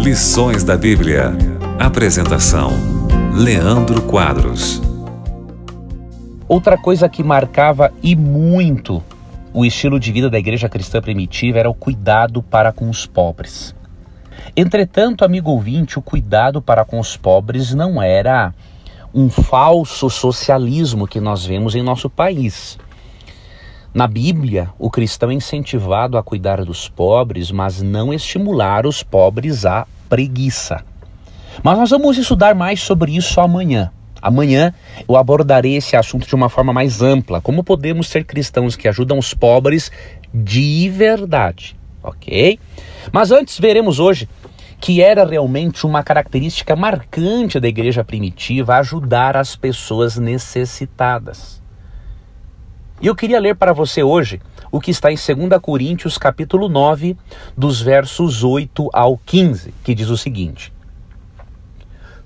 Lições da Bíblia. Apresentação: Leandro Quadros. Outra coisa que marcava e muito o estilo de vida da igreja cristã primitiva era o cuidado para com os pobres. Entretanto, amigo ouvinte, o cuidado para com os pobres não era um falso socialismo que nós vemos em nosso país. Na Bíblia, o cristão é incentivado a cuidar dos pobres, mas não estimular os pobres à preguiça. Mas nós vamos estudar mais sobre isso amanhã. Amanhã eu abordarei esse assunto de uma forma mais ampla. Como podemos ser cristãos que ajudam os pobres de verdade, ok? Mas antes veremos hoje que era realmente uma característica marcante da igreja primitiva ajudar as pessoas necessitadas. E eu queria ler para você hoje o que está em 2 Coríntios capítulo 9, dos versos 8 ao 15, que diz o seguinte: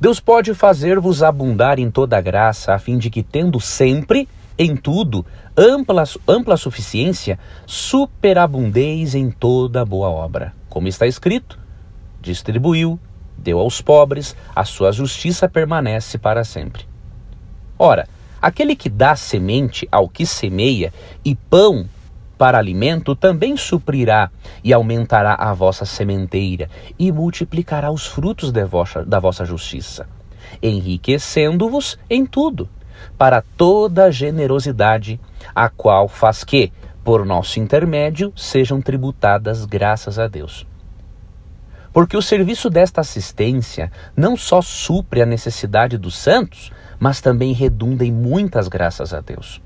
Deus pode fazer-vos abundar em toda graça, a fim de que tendo sempre em tudo ampla, ampla suficiência, superabundeis em toda boa obra. Como está escrito, distribuiu, deu aos pobres, a sua justiça permanece para sempre. Ora, Aquele que dá semente ao que semeia e pão para alimento também suprirá e aumentará a vossa sementeira e multiplicará os frutos vossa, da vossa justiça, enriquecendo-vos em tudo, para toda a generosidade, a qual faz que, por nosso intermédio, sejam tributadas graças a Deus. Porque o serviço desta assistência não só supre a necessidade dos santos, mas também redunda em muitas graças a Deus.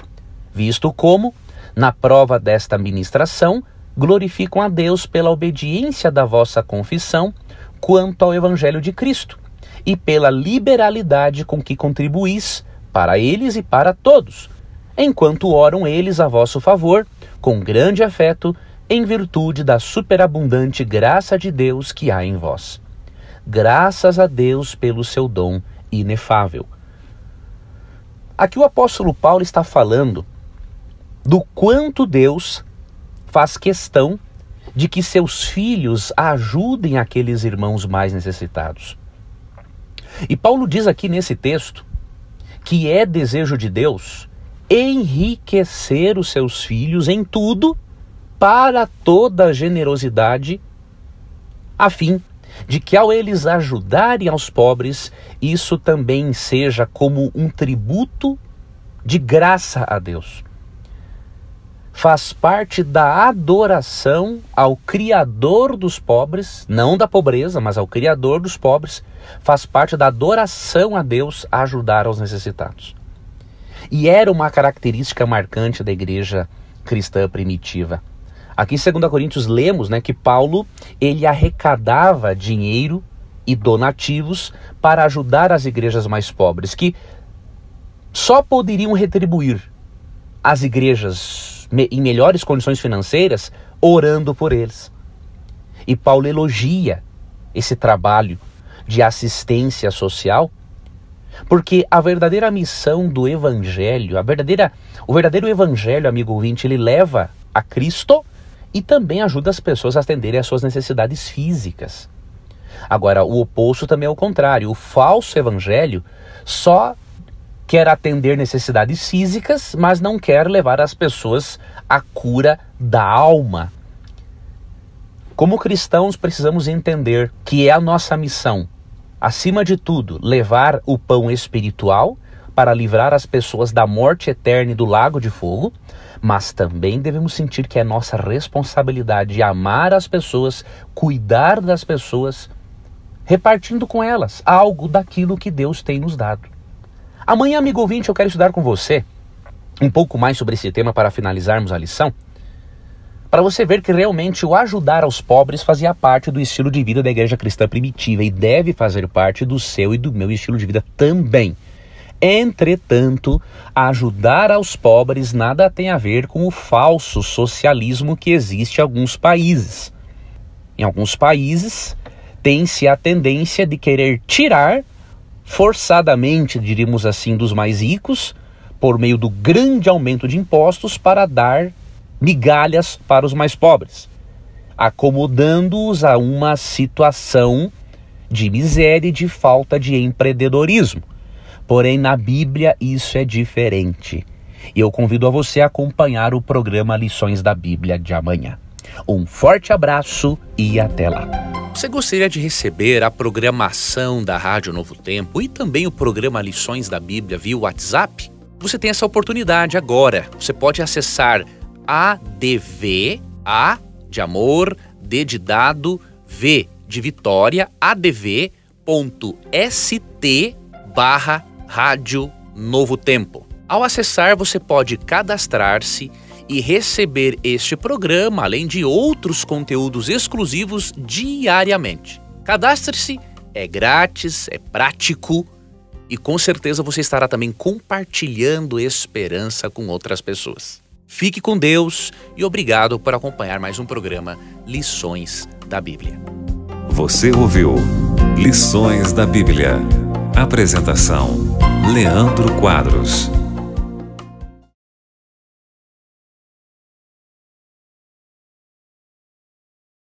Visto como, na prova desta ministração, glorificam a Deus pela obediência da vossa confissão quanto ao Evangelho de Cristo e pela liberalidade com que contribuís para eles e para todos, enquanto oram eles a vosso favor, com grande afeto, em virtude da superabundante graça de Deus que há em vós. Graças a Deus pelo seu dom inefável. Aqui o apóstolo Paulo está falando do quanto Deus faz questão de que seus filhos ajudem aqueles irmãos mais necessitados. E Paulo diz aqui nesse texto que é desejo de Deus enriquecer os seus filhos em tudo para toda generosidade, a fim de que ao eles ajudarem aos pobres, isso também seja como um tributo de graça a Deus. Faz parte da adoração ao Criador dos pobres, não da pobreza, mas ao Criador dos pobres, faz parte da adoração a Deus a ajudar aos necessitados. E era uma característica marcante da igreja cristã primitiva Aqui em 2 Coríntios lemos, né, que Paulo ele arrecadava dinheiro e donativos para ajudar as igrejas mais pobres, que só poderiam retribuir as igrejas em melhores condições financeiras orando por eles. E Paulo elogia esse trabalho de assistência social, porque a verdadeira missão do evangelho, a verdadeira, o verdadeiro evangelho, amigo ouvinte, ele leva a Cristo e também ajuda as pessoas a atenderem às suas necessidades físicas. Agora, o oposto também é o contrário. O falso evangelho só quer atender necessidades físicas, mas não quer levar as pessoas à cura da alma. Como cristãos, precisamos entender que é a nossa missão, acima de tudo, levar o pão espiritual para livrar as pessoas da morte eterna e do lago de fogo, mas também devemos sentir que é nossa responsabilidade amar as pessoas, cuidar das pessoas, repartindo com elas algo daquilo que Deus tem nos dado. Amanhã, amigo ouvinte, eu quero estudar com você um pouco mais sobre esse tema para finalizarmos a lição para você ver que realmente o ajudar aos pobres fazia parte do estilo de vida da igreja cristã primitiva e deve fazer parte do seu e do meu estilo de vida também. Entretanto, ajudar aos pobres nada tem a ver com o falso socialismo que existe em alguns países. Em alguns países, tem-se a tendência de querer tirar, forçadamente, diríamos assim, dos mais ricos, por meio do grande aumento de impostos, para dar migalhas para os mais pobres, acomodando-os a uma situação de miséria e de falta de empreendedorismo. Porém, na Bíblia isso é diferente. E eu convido a você a acompanhar o programa Lições da Bíblia de amanhã. Um forte abraço e até lá. Você gostaria de receber a programação da Rádio Novo Tempo e também o programa Lições da Bíblia via WhatsApp? Você tem essa oportunidade agora. Você pode acessar adv, a de amor, d de dado, v de vitória, adv.st barra Rádio Novo Tempo. Ao acessar, você pode cadastrar-se e receber este programa, além de outros conteúdos exclusivos diariamente. Cadastre-se, é grátis, é prático e com certeza você estará também compartilhando esperança com outras pessoas. Fique com Deus e obrigado por acompanhar mais um programa Lições da Bíblia. Você ouviu Lições da Bíblia. Apresentação: Leandro Quadros.